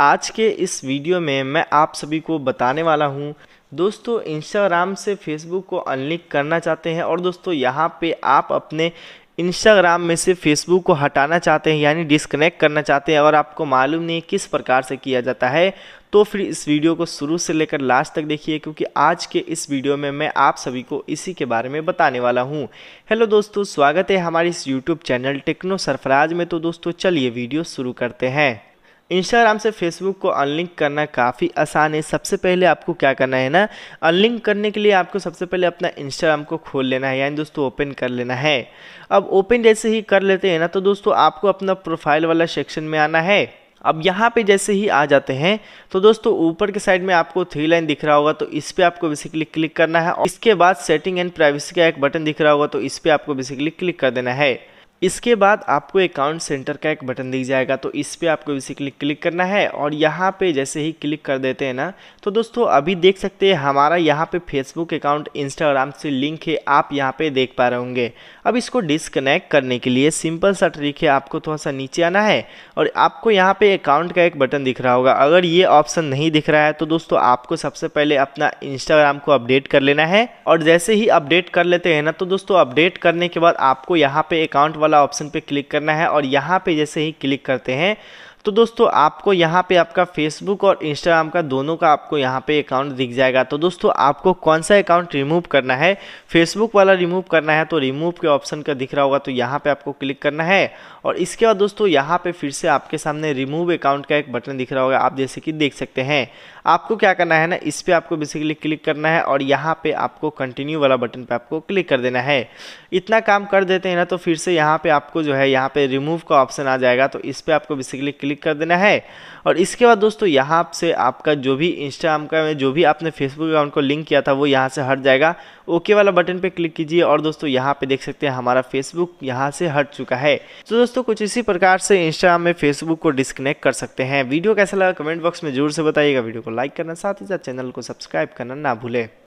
आज के इस वीडियो में मैं आप सभी को बताने वाला हूँ दोस्तों इंस्टाग्राम से फेसबुक को अनलिंक करना चाहते हैं और दोस्तों यहाँ पे आप अपने इंस्टाग्राम में से फेसबुक को हटाना चाहते हैं यानी डिसकनेक्ट करना चाहते हैं और आपको मालूम नहीं किस प्रकार से किया जाता है तो फिर इस वीडियो को शुरू से लेकर लास्ट तक देखिए क्योंकि आज के इस वीडियो में मैं आप सभी को इसी के बारे में बताने वाला हूं हेलो दोस्तों स्वागत है हमारे इस यूट्यूब चैनल टेक्नो सरफराज में तो दोस्तों चलिए वीडियो शुरू करते हैं इंस्टाग्राम से फेसबुक को अनलिंक करना काफ़ी आसान है सबसे पहले आपको क्या करना है ना अनलिंक करने के लिए आपको सबसे पहले अपना इंस्टाग्राम को खोल लेना है यानी दोस्तों ओपन कर लेना है अब ओपन जैसे ही कर लेते हैं ना तो दोस्तों आपको अपना प्रोफाइल वाला सेक्शन में आना है अब यहाँ पे जैसे ही आ जाते हैं तो दोस्तों ऊपर के साइड में आपको थ्री लाइन दिख रहा होगा तो इस पर आपको बेसिकली क्लिक करना है और इसके बाद सेटिंग एंड प्राइवेसी का एक बटन दिख रहा होगा तो इस पर आपको बेसिकली क्लिक कर देना है इसके बाद आपको अकाउंट सेंटर का एक बटन दिख जाएगा तो इस पर आपको बेसिकली क्लिक करना है और यहाँ पे जैसे ही क्लिक कर देते हैं ना तो दोस्तों अभी देख सकते हैं हमारा यहाँ पे फेसबुक अकाउंट इंस्टाग्राम से लिंक है आप यहाँ पे देख पा रहे होंगे अब इसको डिसकनेक्ट करने के लिए सिंपल सा ट्रिक है आपको थोड़ा सा नीचे आना है और आपको यहाँ पे अकाउंट का एक बटन दिख रहा होगा अगर ये ऑप्शन नहीं दिख रहा है तो दोस्तों आपको सबसे पहले अपना इंस्टाग्राम को अपडेट कर लेना है और जैसे ही अपडेट कर लेते हैं ना तो दोस्तों अपडेट करने के बाद आपको यहाँ पे अकाउंट वाला वाला ऑप्शन पे क्लिक करना है और यहाँ पे जैसे ही क्लिक करते हैं तो दोस्तों आपको यहाँ पे आपका फेसबुक और इंस्टाग्राम का दोनों का आपको यहाँ पे अकाउंट दिख जाएगा तो दोस्तों आपको कौन सा अकाउंट रिमूव करना है फेसबुक वाला रिमूव करना है तो रिमूव के ऑप्शन का दिख रहा होगा तो यहाँ पे आपको क्लिक करना है और इसके बाद दोस्तों यहाँ पे फिर से आपके सामने रिमूव अकाउंट का एक बटन दिख रहा होगा आप जैसे कि देख सकते हैं आपको क्या करना है ना इस पर आपको बेसिकली क्लिक करना है और यहाँ पे आपको कंटिन्यू वाला बटन पे आपको क्लिक कर देना है इतना काम कर देते हैं ना तो फिर से यहाँ पे आपको जो है यहाँ पे रिमूव का ऑप्शन आ जाएगा तो इस पर आपको बेसिकली क्लिक क्लिक कर देना है और इसके बाद दोस्तों यहाँ से आपका जो भी इंस्टाग्राम का जो भी आपने फेसबुक अकाउंट को लिंक किया था वो यहाँ से हट जाएगा ओके वाला बटन पे क्लिक कीजिए और दोस्तों यहाँ पे देख सकते हैं हमारा फेसबुक यहाँ से हट चुका है तो दोस्तों कुछ इसी प्रकार से इंस्टाग्राम में फेसबुक को डिस्कनेक्ट कर सकते हैं वीडियो कैसा लगा कमेंट बॉक्स में जरूर से बताइएगा वीडियो को लाइक करना साथ ही साथ चैनल को सब्सक्राइब करना ना भूलें